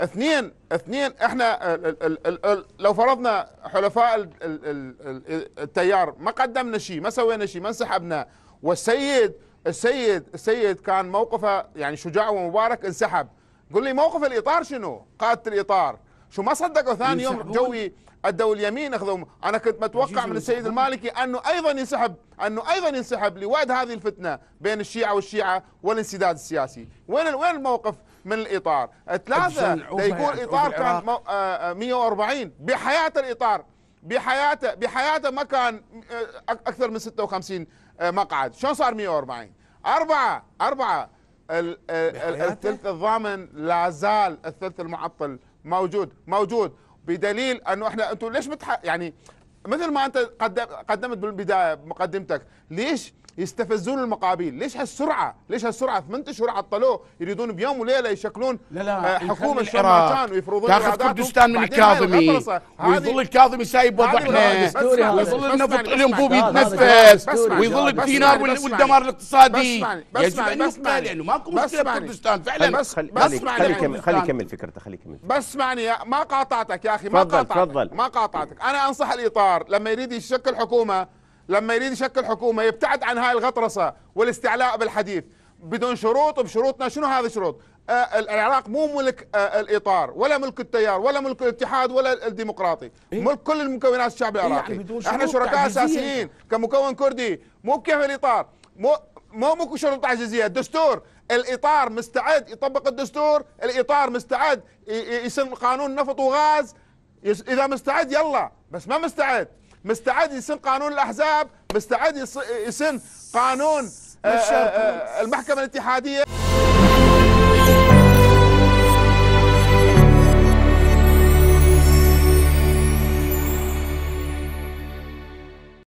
اثنين اثنين احنا ال ال ال ال لو فرضنا حلفاء ال ال ال التيار ما قدمنا شيء ما سوينا شيء ما انسحبنا والسيد السيد السيد كان موقفه يعني شجاع ومبارك انسحب قل لي موقف الاطار شنو؟ قاده الاطار شو ما صدقوا ثاني يوم جوي ادوا اليمين اخذوا انا كنت متوقع من السيد المالكي انه ايضا ينسحب انه ايضا ينسحب لواد هذه الفتنه بين الشيعه والشيعه والانسداد السياسي وين وين الموقف من الاطار ثلاثه يقول يعني، اطار كان 140 آه، آه، بحياه الاطار بحياته بحياته ما كان آه، اكثر من 56 مقعد شلون صار 140 اربعه اربعه الثلث الضامن لا زال الثلث المعطل موجود موجود بدليل انه احنا انتم ليش متح... يعني مثل ما انت قدمت بالبدايه مقدمتك ليش يستفزون المقابيل ليش هالسرعه ليش هالسرعه ثمان اشهر عطلوه يريدون بيوم وليله يشكلون لا لا آه، حكومه شلون ويفرضون تاخذ كردستان من الكاظمي ويظل الكاظمي سايب وضعنا ويظل النفط الانبوب يتنفس ويظل الدينار والدمار الاقتصادي يجب ان يقال لانه ماكو مشكله كردستان فعلا خلي خلي كمل فكرته خلي كمل بس اسمعني ما قاطعتك يا اخي ما قاطعتك ما قاطعتك انا انصح الاطار الحوار لما يريد يشكل حكومه لما يريد يشكل حكومه يبتعد عن هاي الغطرسه والاستعلاء بالحديث بدون شروط وبشروطنا شنو هذا الشروط؟ آه، العراق مو ملك آه، الاطار ولا ملك التيار ولا ملك الاتحاد ولا الديمقراطي إيه؟ ملك كل المكونات الشعب إيه، العراقي إيه احنا شركاء اساسيين كمكون كردي مو بكيف الاطار مو مو مو شروط تعجيزيه الدستور الاطار مستعد يطبق الدستور الاطار مستعد يسن قانون نفط وغاز اذا مستعد يلا بس ما مستعد مستعد يسن قانون الاحزاب مستعد يسن قانون آه، آه، آه، المحكمه الاتحاديه